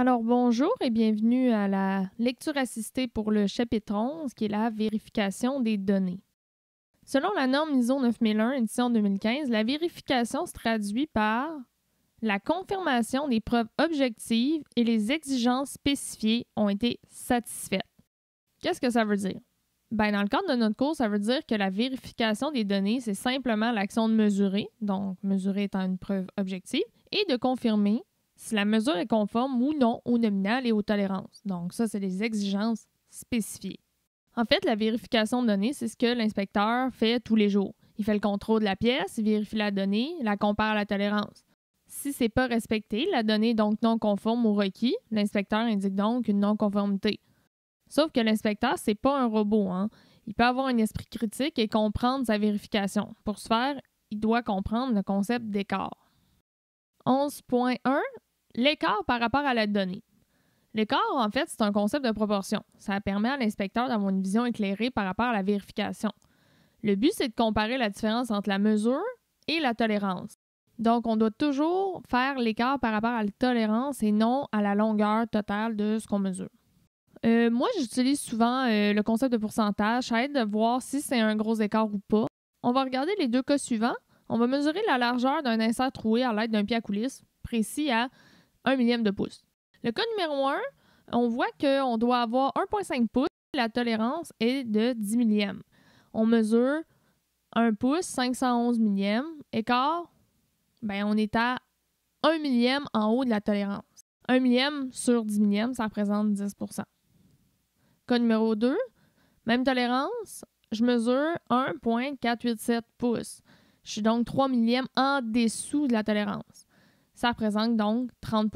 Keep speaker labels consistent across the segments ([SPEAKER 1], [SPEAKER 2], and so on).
[SPEAKER 1] Alors bonjour et bienvenue à la lecture assistée pour le chapitre 11 qui est la vérification des données. Selon la norme ISO 9001 édition 2015, la vérification se traduit par la confirmation des preuves objectives et les exigences spécifiées ont été satisfaites. Qu'est-ce que ça veut dire? Ben, dans le cadre de notre cours, ça veut dire que la vérification des données, c'est simplement l'action de mesurer, donc mesurer étant une preuve objective, et de confirmer, si la mesure est conforme ou non au nominal et aux tolérances. Donc ça, c'est des exigences spécifiées. En fait, la vérification de données, c'est ce que l'inspecteur fait tous les jours. Il fait le contrôle de la pièce, il vérifie la donnée, la compare à la tolérance. Si n'est pas respecté, la donnée est donc non conforme au requis. L'inspecteur indique donc une non-conformité. Sauf que l'inspecteur, c'est pas un robot. Hein? Il peut avoir un esprit critique et comprendre sa vérification. Pour ce faire, il doit comprendre le concept d'écart. 11.1 L'écart par rapport à la donnée. L'écart, en fait, c'est un concept de proportion. Ça permet à l'inspecteur d'avoir une vision éclairée par rapport à la vérification. Le but, c'est de comparer la différence entre la mesure et la tolérance. Donc, on doit toujours faire l'écart par rapport à la tolérance et non à la longueur totale de ce qu'on mesure. Euh, moi, j'utilise souvent euh, le concept de pourcentage. Ça aide de voir si c'est un gros écart ou pas. On va regarder les deux cas suivants. On va mesurer la largeur d'un insert troué à l'aide d'un pied à coulisses précis à 1 millième de pouce. Le cas numéro 1, on voit qu'on doit avoir 1,5 pouce. La tolérance est de 10 millièmes. On mesure 1 pouce, 511 millièmes. Écart, ben on est à 1 millième en haut de la tolérance. 1 millième sur 10 millièmes, ça représente 10 Cas numéro 2, même tolérance, je mesure 1,487 pouces. Je suis donc 3 millièmes en dessous de la tolérance. Ça représente donc 30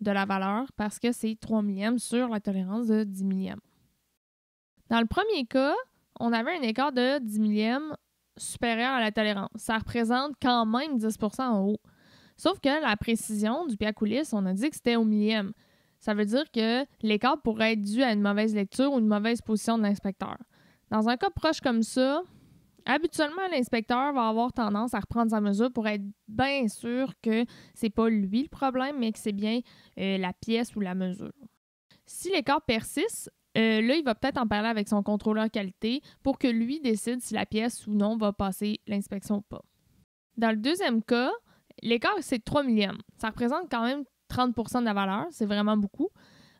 [SPEAKER 1] de la valeur parce que c'est 3 millièmes sur la tolérance de 10 millièmes. Dans le premier cas, on avait un écart de 10 millièmes supérieur à la tolérance. Ça représente quand même 10 en haut. Sauf que la précision du pied à coulisse, on a dit que c'était au millième. Ça veut dire que l'écart pourrait être dû à une mauvaise lecture ou une mauvaise position de l'inspecteur. Dans un cas proche comme ça, Habituellement, l'inspecteur va avoir tendance à reprendre sa mesure pour être bien sûr que c'est pas lui le problème, mais que c'est bien euh, la pièce ou la mesure. Si l'écart persiste, euh, là, il va peut-être en parler avec son contrôleur qualité pour que lui décide si la pièce ou non va passer l'inspection ou pas. Dans le deuxième cas, l'écart, c'est 3 millièmes. Ça représente quand même 30 de la valeur, c'est vraiment beaucoup.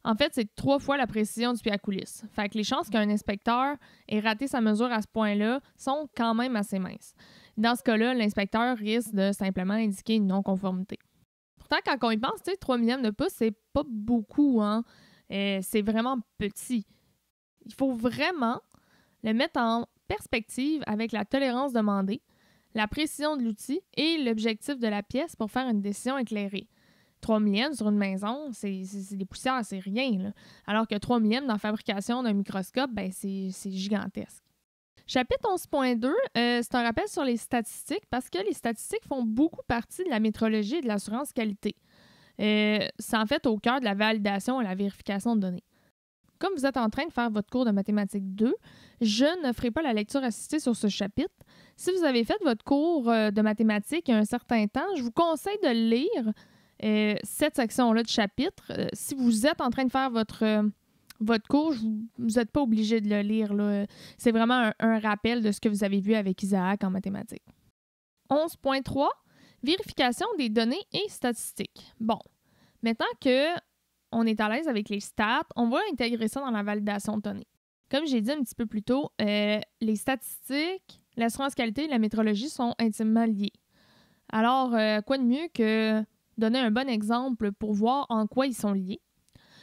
[SPEAKER 1] En fait, c'est trois fois la précision du pied à coulisse. Fait que les chances qu'un inspecteur ait raté sa mesure à ce point-là sont quand même assez minces. Dans ce cas-là, l'inspecteur risque de simplement indiquer une non-conformité. Pourtant, quand on y pense, tu 3 millièmes de pouce, c'est pas beaucoup, hein? Euh, c'est vraiment petit. Il faut vraiment le mettre en perspective avec la tolérance demandée, la précision de l'outil et l'objectif de la pièce pour faire une décision éclairée. 3 millièmes sur une maison, c'est des poussières, c'est rien. Alors que 3 millièmes dans la fabrication d'un microscope, ben, c'est gigantesque. Chapitre 11.2, euh, c'est un rappel sur les statistiques parce que les statistiques font beaucoup partie de la métrologie et de l'assurance qualité. Euh, c'est en fait au cœur de la validation et la vérification de données. Comme vous êtes en train de faire votre cours de mathématiques 2, je ne ferai pas la lecture assistée sur ce chapitre. Si vous avez fait votre cours euh, de mathématiques il y a un certain temps, je vous conseille de le lire euh, cette section-là de chapitre. Euh, si vous êtes en train de faire votre, euh, votre cours, vous n'êtes pas obligé de le lire. C'est vraiment un, rappel de ce que vous avez vu avec Isaac en mathématiques. 11.3 Vérification des données et statistiques. Bon, maintenant que on est à l'aise avec les stats, on va intégrer ça dans la validation de données. Comme j'ai dit un petit peu plus tôt, les statistiques, l'assurance qualité et la métrologie sont intimement liées. Alors, quoi de mieux que donner un bon exemple pour voir en quoi ils sont liés.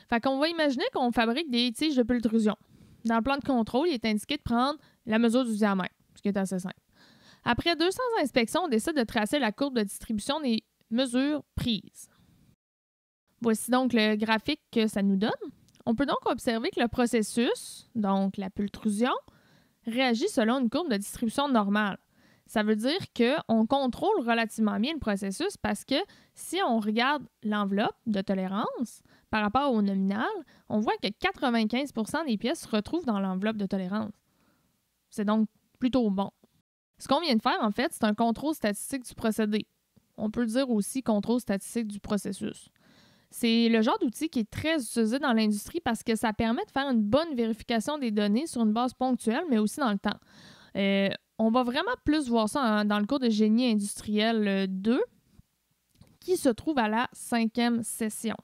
[SPEAKER 1] Fait qu'on va imaginer qu'on fabrique des tiges de pultrusion. Dans le plan de contrôle, il est indiqué de prendre la mesure du diamètre, ce qui est assez simple. Après 200 inspections, on décide de tracer la courbe de distribution des mesures prises. Voici donc le graphique que ça nous donne. On peut donc observer que le processus, donc la pultrusion, réagit selon une courbe de distribution normale. Ça veut dire qu'on contrôle relativement bien le processus parce que si on regarde l'enveloppe de tolérance par rapport au nominal, on voit que 95 des pièces se retrouvent dans l'enveloppe de tolérance. C'est donc plutôt bon. Ce qu'on vient de faire, en fait, c'est un contrôle statistique du procédé. On peut dire aussi contrôle statistique du processus. C'est le genre d'outil qui est très utilisé dans l'industrie parce que ça permet de faire une bonne vérification des données sur une base ponctuelle, mais aussi dans le temps. Euh, on va vraiment plus voir ça dans le cours de génie industriel 2, euh, qui se trouve à la cinquième session.